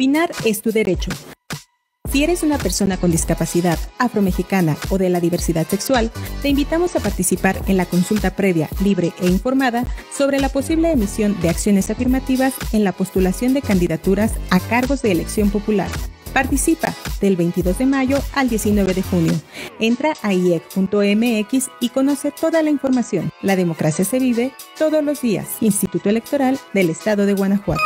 Opinar es tu derecho. Si eres una persona con discapacidad afromexicana o de la diversidad sexual, te invitamos a participar en la consulta previa, libre e informada sobre la posible emisión de acciones afirmativas en la postulación de candidaturas a cargos de elección popular. Participa del 22 de mayo al 19 de junio. Entra a iec.mx y conoce toda la información. La democracia se vive todos los días. Instituto Electoral del Estado de Guanajuato.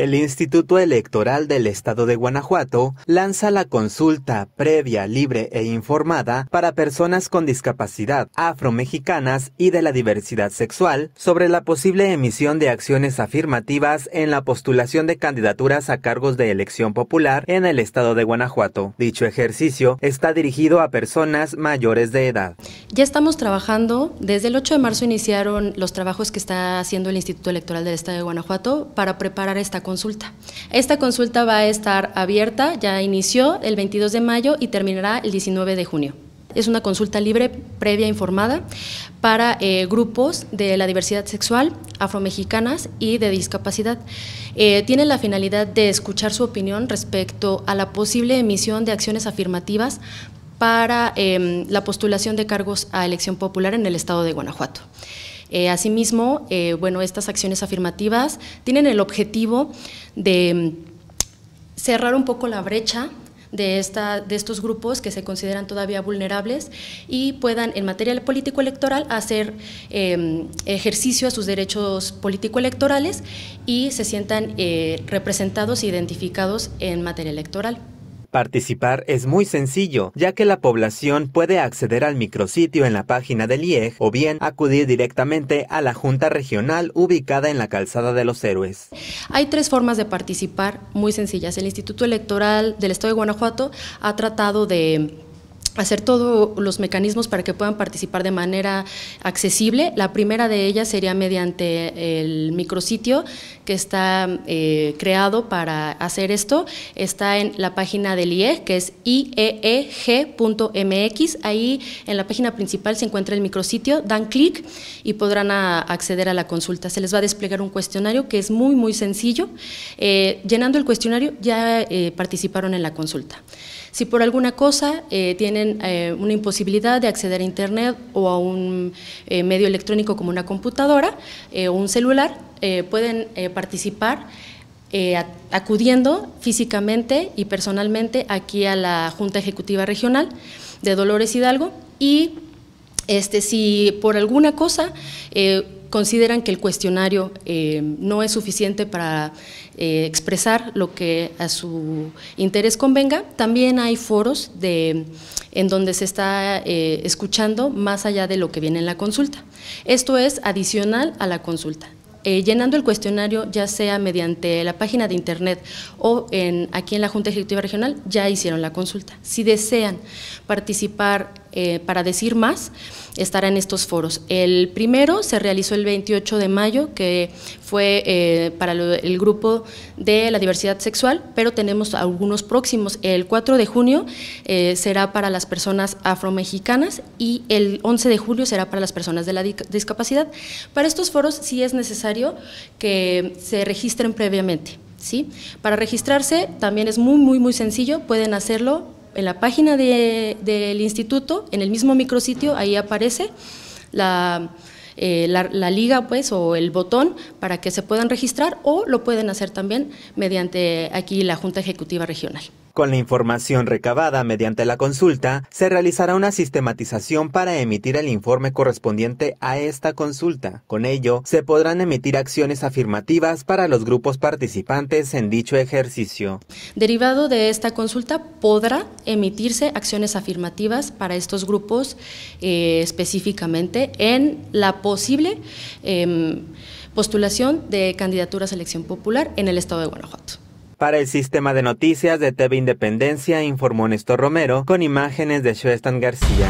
El Instituto Electoral del Estado de Guanajuato lanza la consulta previa, libre e informada para personas con discapacidad afromexicanas y de la diversidad sexual sobre la posible emisión de acciones afirmativas en la postulación de candidaturas a cargos de elección popular en el Estado de Guanajuato. Dicho ejercicio está dirigido a personas mayores de edad. Ya estamos trabajando, desde el 8 de marzo iniciaron los trabajos que está haciendo el Instituto Electoral del Estado de Guanajuato para preparar esta consulta. Esta consulta va a estar abierta, ya inició el 22 de mayo y terminará el 19 de junio. Es una consulta libre, previa informada, para eh, grupos de la diversidad sexual, afromexicanas y de discapacidad. Eh, tiene la finalidad de escuchar su opinión respecto a la posible emisión de acciones afirmativas para em, la postulación de cargos a elección popular en el estado de Guanajuato. Eh, asimismo, eh, bueno, estas acciones afirmativas tienen el objetivo de em, cerrar un poco la brecha de, esta, de estos grupos que se consideran todavía vulnerables y puedan en materia político-electoral hacer em, ejercicio a sus derechos político-electorales y se sientan eh, representados e identificados en materia electoral. Participar es muy sencillo, ya que la población puede acceder al micrositio en la página del IEG o bien acudir directamente a la Junta Regional ubicada en la Calzada de los Héroes. Hay tres formas de participar muy sencillas. El Instituto Electoral del Estado de Guanajuato ha tratado de hacer todos los mecanismos para que puedan participar de manera accesible. La primera de ellas sería mediante el micrositio que está eh, creado para hacer esto. Está en la página del IE, que es ieeg.mx. Ahí en la página principal se encuentra el micrositio, dan clic y podrán acceder a la consulta. Se les va a desplegar un cuestionario que es muy, muy sencillo. Eh, llenando el cuestionario ya eh, participaron en la consulta. Si por alguna cosa eh, tienen eh, una imposibilidad de acceder a Internet o a un eh, medio electrónico como una computadora o un celular, pueden participar acudiendo físicamente y personalmente aquí a la Junta Ejecutiva Regional de Dolores Hidalgo y este, si por alguna cosa consideran que el cuestionario eh, no es suficiente para eh, expresar lo que a su interés convenga, también hay foros de, en donde se está eh, escuchando más allá de lo que viene en la consulta. Esto es adicional a la consulta. llenando el cuestionario, ya sea mediante la página de internet o en, aquí en la Junta Ejecutiva Regional, ya hicieron la consulta. Si desean participar eh, para decir más estará en estos foros. El primero se realizó el 28 de mayo, que fue eh, para el grupo de la diversidad sexual, pero tenemos algunos próximos. El 4 de junio eh, será para las personas afromexicanas y el 11 de julio será para las personas de la discapacidad. Para estos foros sí es necesario que se registren previamente. ¿Sí? Para registrarse también es muy, muy, muy sencillo, pueden hacerlo en la página del instituto, en el mismo micrositio, ahí aparece eh, la, la, liga pues o el botón para que se puedan registrar o lo pueden hacer también mediante aquí la Junta Ejecutiva Regional. Con la información recabada mediante la consulta, se realizará una sistematización para emitir el informe correspondiente a esta consulta. Con ello, se podrán emitir acciones afirmativas para los grupos participantes en dicho ejercicio. Derivado de esta consulta, podrá emitirse acciones afirmativas para estos grupos eh, específicamente en la posible em, postulación de candidatura a elección popular en el estado de Guanajuato. Para el sistema de noticias de TV Independencia informó Néstor Romero con imágenes de Shuestan García.